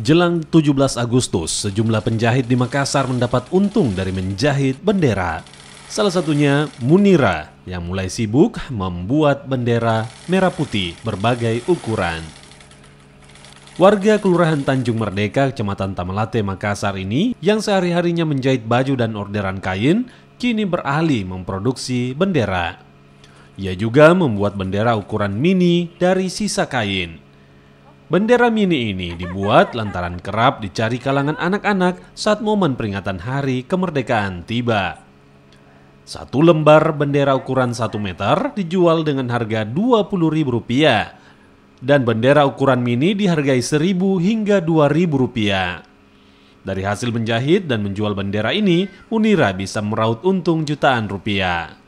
Jelang 17 Agustus, sejumlah penjahit di Makassar mendapat untung dari menjahit bendera. Salah satunya Munira yang mulai sibuk membuat bendera merah putih berbagai ukuran. Warga Kelurahan Tanjung Merdeka, Kecamatan Tamalate, Makassar ini yang sehari-harinya menjahit baju dan orderan kain, kini beralih memproduksi bendera. Ia juga membuat bendera ukuran mini dari sisa kain. Bendera mini ini dibuat lantaran kerap dicari kalangan anak-anak saat momen peringatan hari kemerdekaan tiba. Satu lembar bendera ukuran 1 meter dijual dengan harga Rp20.000 dan bendera ukuran mini dihargai Rp1.000 hingga Rp2.000. Dari hasil menjahit dan menjual bendera ini, Munira bisa meraut untung jutaan rupiah.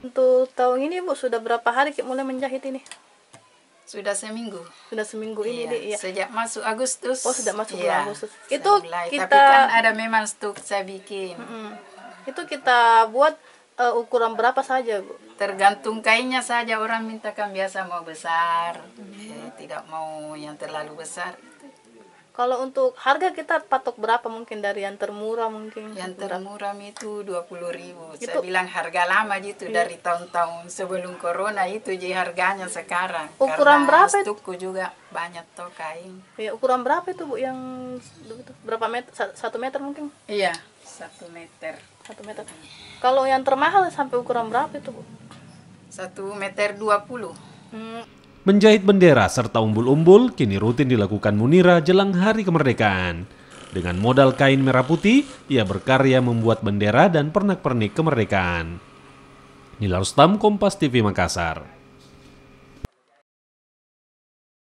Untuk tahun ini Bu sudah berapa hari kita mulai menjahit ini? Sudah seminggu. Sudah seminggu ini, iya. Iya. iya. Sejak masuk Agustus. Oh, sudah masuk iya, Agustus. Itu mulai. kita Tapi kan ada memang stok saya bikin. Mm -hmm. Itu kita buat uh, ukuran berapa saja, Bu? Tergantung kainnya saja orang minta kan biasa mau besar, mm -hmm. eh, tidak mau yang terlalu besar kalau untuk harga kita patok berapa mungkin dari yang termurah mungkin? Yang termurah itu puluh ribu. Itu, Saya bilang harga lama gitu iya. dari tahun-tahun sebelum corona itu jadi harganya sekarang. Ukuran Karena berapa? Tuku juga banyak toh kain. Ya, ukuran berapa itu Bu yang berapa meter? Satu meter mungkin? Iya, satu meter. Satu meter. Kalau yang termahal sampai ukuran berapa itu Bu? Satu meter dua puluh. Hmm. Menjahit bendera serta umbul-umbul kini rutin dilakukan Munira jelang hari kemerdekaan. Dengan modal kain merah putih, ia berkarya membuat bendera dan pernak-pernik kemerdekaan. Nila Rustam, Kompas TV Makassar.